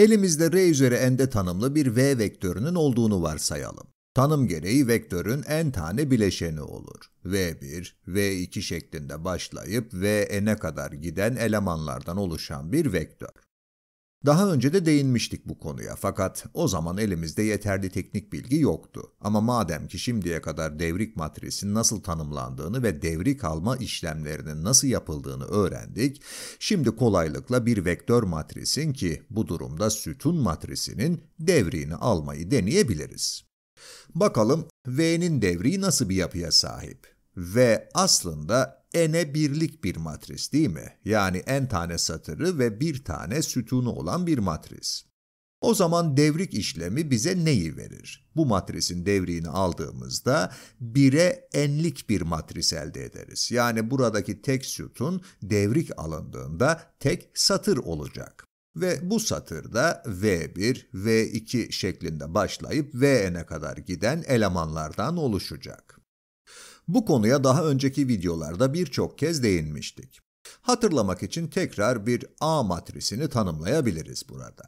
Elimizde R üzeri n'de tanımlı bir v vektörünün olduğunu varsayalım. Tanım gereği vektörün n tane bileşeni olur. v1, v2 şeklinde başlayıp vn'e kadar giden elemanlardan oluşan bir vektör. Daha önce de değinmiştik bu konuya fakat o zaman elimizde yeterli teknik bilgi yoktu. Ama madem ki şimdiye kadar devrik matrisin nasıl tanımlandığını ve devrik alma işlemlerinin nasıl yapıldığını öğrendik, şimdi kolaylıkla bir vektör matrisin ki bu durumda sütun matrisinin devriğini almayı deneyebiliriz. Bakalım V'nin devriği nasıl bir yapıya sahip? V aslında n'e birlik bir matris değil mi? Yani n tane satırı ve bir tane sütunu olan bir matris. O zaman devrik işlemi bize neyi verir? Bu matrisin devriğini aldığımızda 1'e n'lik bir matris elde ederiz. Yani buradaki tek sütun devrik alındığında tek satır olacak. Ve bu satırda V1, V2 şeklinde başlayıp Vn'e kadar giden elemanlardan oluşacak. Bu konuya daha önceki videolarda birçok kez değinmiştik. Hatırlamak için tekrar bir A matrisini tanımlayabiliriz burada.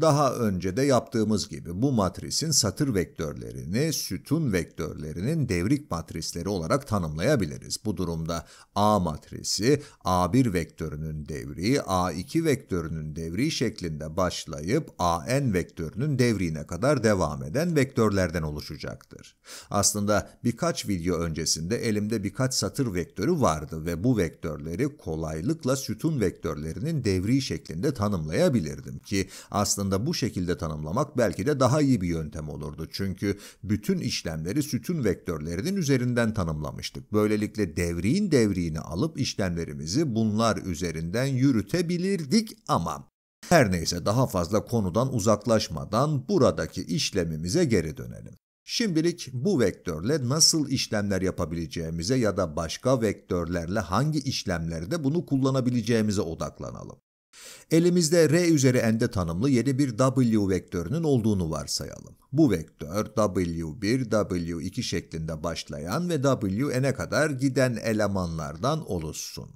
Daha önce de yaptığımız gibi bu matrisin satır vektörlerini sütun vektörlerinin devrik matrisleri olarak tanımlayabiliriz. Bu durumda A matrisi A1 vektörünün devriği, A2 vektörünün devriği şeklinde başlayıp AN vektörünün devriğine kadar devam eden vektörlerden oluşacaktır. Aslında birkaç video öncesinde elimde birkaç satır vektörü vardı ve bu vektörleri kolaylıkla sütun vektörlerinin devriği şeklinde tanımlayabilirdim ki aslında aslında bu şekilde tanımlamak belki de daha iyi bir yöntem olurdu. Çünkü bütün işlemleri sütun vektörlerinin üzerinden tanımlamıştık. Böylelikle devriğin devriğini alıp işlemlerimizi bunlar üzerinden yürütebilirdik ama her neyse daha fazla konudan uzaklaşmadan buradaki işlemimize geri dönelim. Şimdilik bu vektörle nasıl işlemler yapabileceğimize ya da başka vektörlerle hangi işlemlerde bunu kullanabileceğimize odaklanalım. Elimizde R üzeri n'de tanımlı yeni bir W vektörünün olduğunu varsayalım. Bu vektör W1, W2 şeklinde başlayan ve Wn'e kadar giden elemanlardan oluşsun.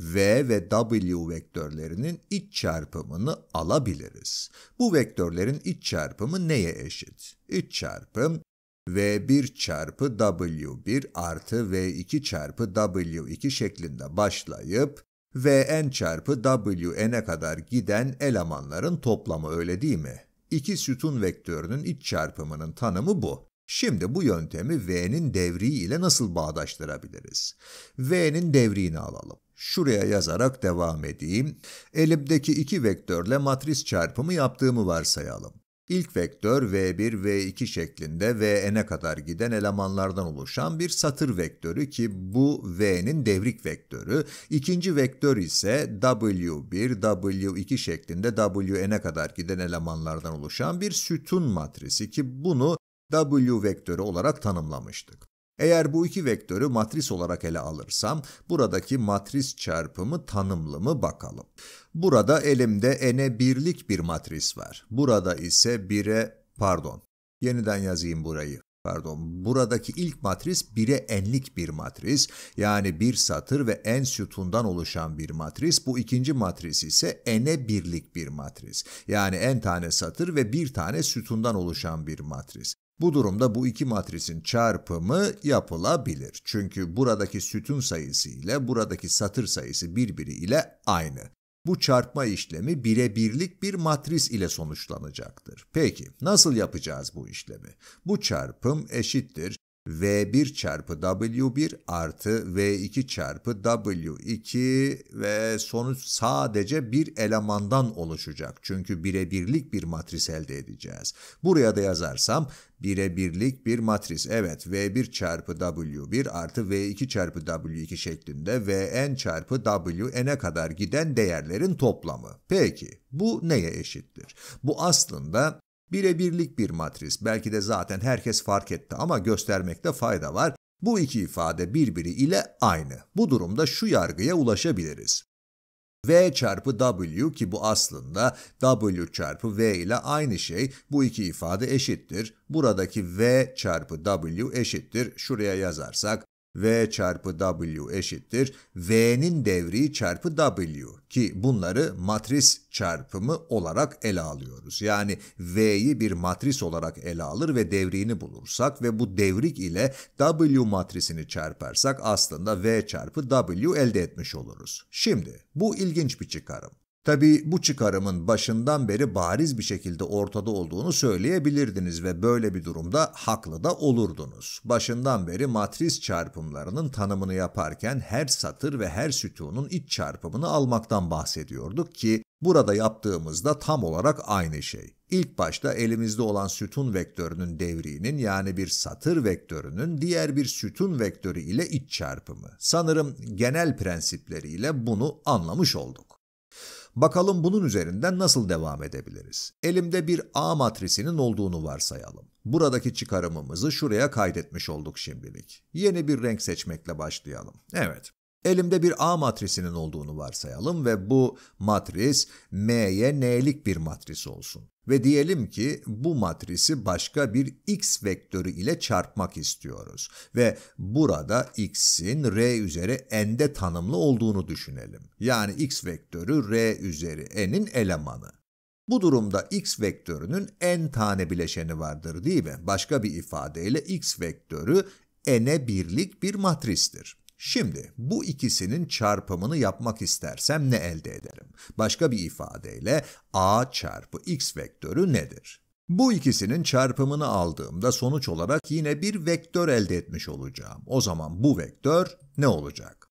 V ve W vektörlerinin iç çarpımını alabiliriz. Bu vektörlerin iç çarpımı neye eşit? İç çarpım V1 çarpı W1 artı V2 çarpı W2 şeklinde başlayıp Vn çarpı Wn'e kadar giden elemanların toplamı öyle değil mi? İki sütun vektörünün iç çarpımının tanımı bu. Şimdi bu yöntemi V'nin devriği ile nasıl bağdaştırabiliriz? V'nin devriğini alalım. Şuraya yazarak devam edeyim. Elimdeki iki vektörle matris çarpımı yaptığımı varsayalım. İlk vektör V1, V2 şeklinde Vn'e kadar giden elemanlardan oluşan bir satır vektörü ki bu V'nin devrik vektörü. İkinci vektör ise W1, W2 şeklinde Wn'e kadar giden elemanlardan oluşan bir sütun matrisi ki bunu W vektörü olarak tanımlamıştık. Eğer bu iki vektörü matris olarak ele alırsam buradaki matris çarpımı tanımlı mı bakalım. Burada elimde n'e birlik bir matris var. Burada ise 1'e pardon yeniden yazayım burayı. Pardon, buradaki ilk matris 1'e n'lik bir matris, yani bir satır ve n sütundan oluşan bir matris. Bu ikinci matris ise n'e birlik bir matris, yani n tane satır ve bir tane sütundan oluşan bir matris. Bu durumda bu iki matrisin çarpımı yapılabilir. Çünkü buradaki sütun sayısı ile buradaki satır sayısı birbiri ile aynı. Bu çarpma işlemi birebirlik bir matris ile sonuçlanacaktır. Peki nasıl yapacağız bu işlemi? Bu çarpım eşittir V1 çarpı W1 artı V2 çarpı W2 ve sonuç sadece bir elemandan oluşacak. Çünkü birebirlik bir matris elde edeceğiz. Buraya da yazarsam birebirlik bir matris. Evet V1 çarpı W1 artı V2 çarpı W2 şeklinde Vn çarpı Wn'e kadar giden değerlerin toplamı. Peki bu neye eşittir? Bu aslında Birebirlik bir matris belki de zaten herkes fark etti ama göstermekte fayda var. Bu iki ifade birbiri ile aynı. Bu durumda şu yargıya ulaşabiliriz. V çarpı W ki bu aslında W çarpı V ile aynı şey. Bu iki ifade eşittir. Buradaki V çarpı W eşittir. Şuraya yazarsak V çarpı W eşittir. V'nin devri çarpı W ki bunları matris çarpımı olarak ele alıyoruz. Yani V'yi bir matris olarak ele alır ve devriğini bulursak ve bu devrik ile W matrisini çarparsak aslında V çarpı W elde etmiş oluruz. Şimdi bu ilginç bir çıkarım. Tabi bu çıkarımın başından beri bariz bir şekilde ortada olduğunu söyleyebilirdiniz ve böyle bir durumda haklı da olurdunuz. Başından beri matris çarpımlarının tanımını yaparken her satır ve her sütunun iç çarpımını almaktan bahsediyorduk ki burada yaptığımızda tam olarak aynı şey. İlk başta elimizde olan sütun vektörünün devrinin yani bir satır vektörünün diğer bir sütun vektörü ile iç çarpımı. Sanırım genel prensipleriyle bunu anlamış olduk. Bakalım bunun üzerinden nasıl devam edebiliriz? Elimde bir A matrisinin olduğunu varsayalım. Buradaki çıkarımımızı şuraya kaydetmiş olduk şimdilik. Yeni bir renk seçmekle başlayalım. Evet, Elimde bir A matrisinin olduğunu varsayalım ve bu matris M'ye N'lik bir matris olsun. Ve diyelim ki bu matrisi başka bir X vektörü ile çarpmak istiyoruz. Ve burada X'in R üzeri N'de tanımlı olduğunu düşünelim. Yani X vektörü R üzeri N'in elemanı. Bu durumda x vektörünün n tane bileşeni vardır değil mi? Başka bir ifadeyle x vektörü n'e birlik bir matristir. Şimdi bu ikisinin çarpımını yapmak istersem ne elde ederim? Başka bir ifadeyle a çarpı x vektörü nedir? Bu ikisinin çarpımını aldığımda sonuç olarak yine bir vektör elde etmiş olacağım. O zaman bu vektör ne olacak?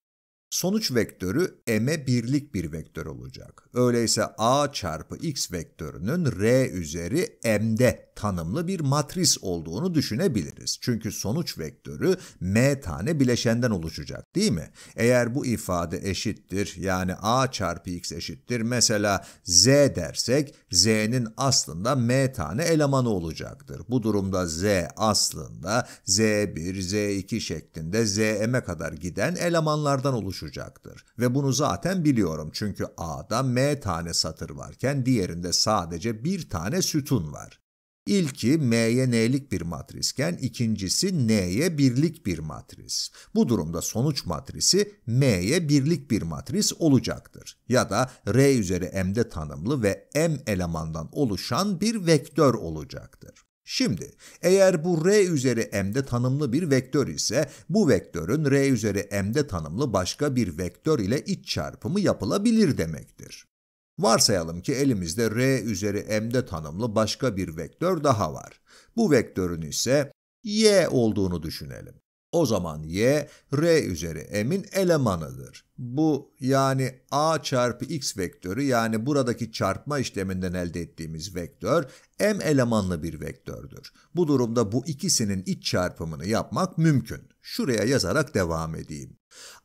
Sonuç vektörü m'e birlik bir vektör olacak. Öyleyse a çarpı x vektörünün r üzeri m'de tanımlı bir matris olduğunu düşünebiliriz. Çünkü sonuç vektörü m tane bileşenden oluşacak değil mi? Eğer bu ifade eşittir yani a çarpı x eşittir mesela z dersek z'nin aslında m tane elemanı olacaktır. Bu durumda z aslında z1, z2 şeklinde zm'e kadar giden elemanlardan oluşacaktır. Ve bunu zaten biliyorum çünkü a'da m tane satır varken diğerinde sadece bir tane sütun var. İlki M'ye N'lik bir matrisken ikincisi N'ye birlik bir matris. Bu durumda sonuç matrisi M'ye birlik bir matris olacaktır. Ya da R üzeri M'de tanımlı ve M elemandan oluşan bir vektör olacaktır. Şimdi eğer bu R üzeri M'de tanımlı bir vektör ise bu vektörün R üzeri M'de tanımlı başka bir vektör ile iç çarpımı yapılabilir demektir. Varsayalım ki elimizde R üzeri M'de tanımlı başka bir vektör daha var. Bu vektörün ise Y olduğunu düşünelim. O zaman Y, R üzeri M'in elemanıdır. Bu yani A çarpı X vektörü yani buradaki çarpma işleminden elde ettiğimiz vektör M elemanlı bir vektördür. Bu durumda bu ikisinin iç çarpımını yapmak mümkün. Şuraya yazarak devam edeyim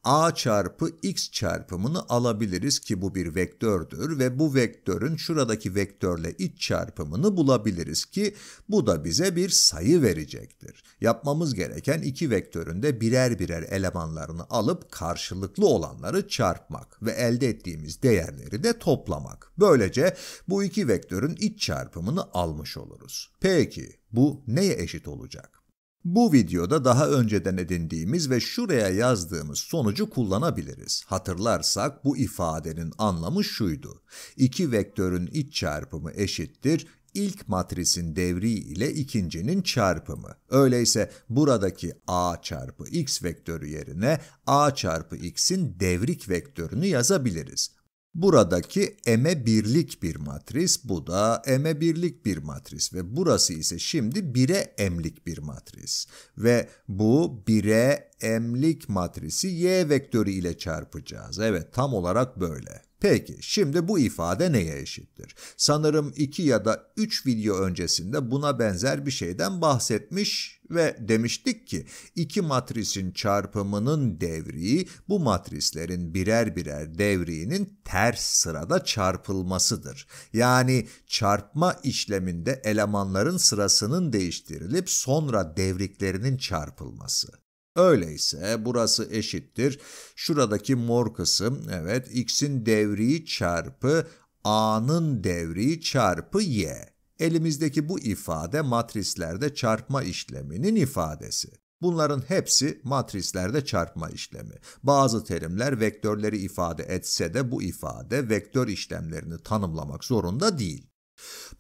a çarpı x çarpımını alabiliriz ki bu bir vektördür ve bu vektörün şuradaki vektörle iç çarpımını bulabiliriz ki bu da bize bir sayı verecektir. Yapmamız gereken iki vektörün de birer birer elemanlarını alıp karşılıklı olanları çarpmak ve elde ettiğimiz değerleri de toplamak. Böylece bu iki vektörün iç çarpımını almış oluruz. Peki bu neye eşit olacak? Bu videoda daha önceden edindiğimiz ve şuraya yazdığımız sonucu kullanabiliriz. Hatırlarsak bu ifadenin anlamı şuydu. İki vektörün iç çarpımı eşittir ilk matrisin devri ile ikincinin çarpımı. Öyleyse buradaki a çarpı x vektörü yerine a çarpı x'in devrik vektörünü yazabiliriz. Buradaki eme birlik bir matris, bu da eme birlik bir matris ve burası ise şimdi bire mlik bir matris. Ve bu bire emlik matrisi y vektörü ile çarpacağız. Evet tam olarak böyle. Peki şimdi bu ifade neye eşittir? Sanırım 2 ya da 3 video öncesinde buna benzer bir şeyden bahsetmiş ve demiştik ki iki matrisin çarpımının devriği bu matrislerin birer birer devriğinin ters sırada çarpılmasıdır. Yani çarpma işleminde elemanların sırasının değiştirilip sonra devriklerinin çarpılması. Öyleyse burası eşittir. Şuradaki mor kısım evet x'in devriği çarpı a'nın devriği çarpı y. Elimizdeki bu ifade matrislerde çarpma işleminin ifadesi. Bunların hepsi matrislerde çarpma işlemi. Bazı terimler vektörleri ifade etse de bu ifade vektör işlemlerini tanımlamak zorunda değil.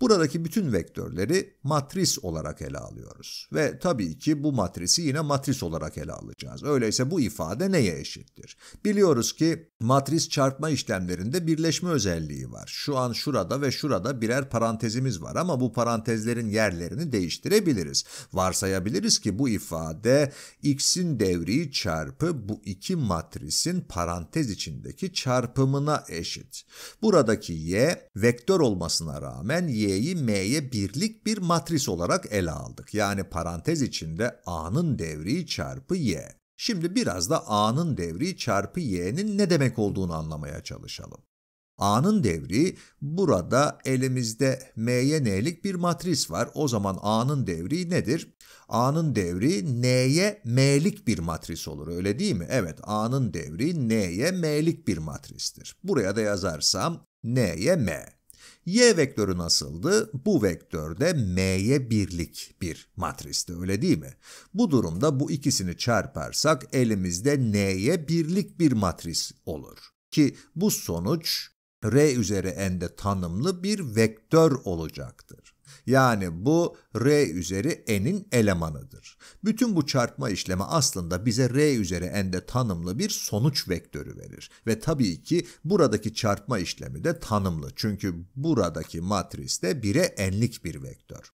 Buradaki bütün vektörleri matris olarak ele alıyoruz. Ve tabii ki bu matrisi yine matris olarak ele alacağız. Öyleyse bu ifade neye eşittir? Biliyoruz ki matris çarpma işlemlerinde birleşme özelliği var. Şu an şurada ve şurada birer parantezimiz var ama bu parantezlerin yerlerini değiştirebiliriz. Varsayabiliriz ki bu ifade x'in devri çarpı bu iki matrisin parantez içindeki çarpımına eşit. Buradaki y vektör olmasına rağmen rağmen y'yi m'ye birlik bir matris olarak ele aldık. Yani parantez içinde a'nın devri çarpı y. Şimdi biraz da a'nın devri çarpı y'nin ne demek olduğunu anlamaya çalışalım. A'nın devri burada elimizde m'ye n'lik bir matris var. O zaman A'nın devri nedir? A'nın devri n'ye m'lik bir matris olur öyle değil mi? Evet A'nın devri n'ye m'lik bir matristir. Buraya da yazarsam n'ye m. Y vektörü nasıldı? Bu vektörde M'ye birlik bir matristi öyle değil mi? Bu durumda bu ikisini çarparsak elimizde N'ye birlik bir matris olur. Ki bu sonuç R üzeri n'de tanımlı bir vektör olacaktı. Yani bu R üzeri n'in elemanıdır. Bütün bu çarpma işlemi aslında bize R üzeri n'de tanımlı bir sonuç vektörü verir. Ve tabii ki buradaki çarpma işlemi de tanımlı. Çünkü buradaki matris matriste 1'e n'lik bir vektör.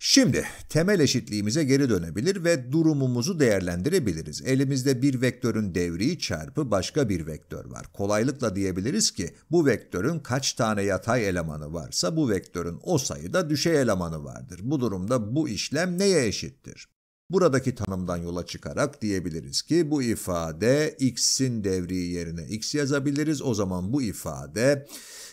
Şimdi temel eşitliğimize geri dönebilir ve durumumuzu değerlendirebiliriz. Elimizde bir vektörün devriği çarpı başka bir vektör var. Kolaylıkla diyebiliriz ki bu vektörün kaç tane yatay elemanı varsa bu vektörün o sayıda düşey elemanı vardır. Bu durumda bu işlem neye eşittir? Buradaki tanımdan yola çıkarak diyebiliriz ki bu ifade x'in devri yerine x yazabiliriz. O zaman bu ifade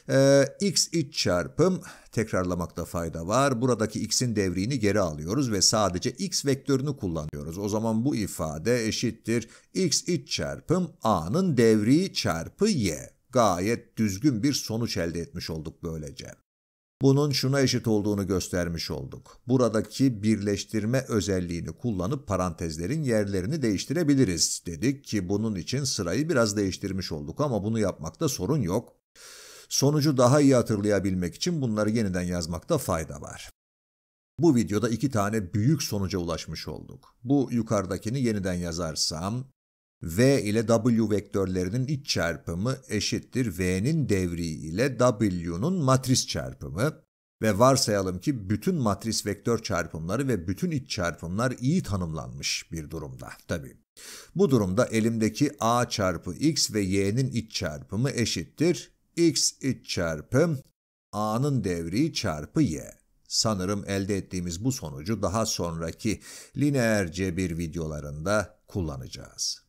e, x iç çarpım tekrarlamakta fayda var. Buradaki x'in devriğini geri alıyoruz ve sadece x vektörünü kullanıyoruz. O zaman bu ifade eşittir x iç çarpım a'nın devriği çarpı y. Gayet düzgün bir sonuç elde etmiş olduk böylece. Bunun şuna eşit olduğunu göstermiş olduk. Buradaki birleştirme özelliğini kullanıp parantezlerin yerlerini değiştirebiliriz dedik ki bunun için sırayı biraz değiştirmiş olduk ama bunu yapmakta sorun yok. Sonucu daha iyi hatırlayabilmek için bunları yeniden yazmakta fayda var. Bu videoda iki tane büyük sonuca ulaşmış olduk. Bu yukarıdakini yeniden yazarsam V ile W vektörlerinin iç çarpımı eşittir V'nin devri ile W'nun matris çarpımı ve varsayalım ki bütün matris vektör çarpımları ve bütün iç çarpımlar iyi tanımlanmış bir durumda tabii. Bu durumda elimdeki A çarpı X ve Y'nin iç çarpımı eşittir X iç çarpım A'nın devri çarpı Y. Sanırım elde ettiğimiz bu sonucu daha sonraki lineer cebir videolarında kullanacağız.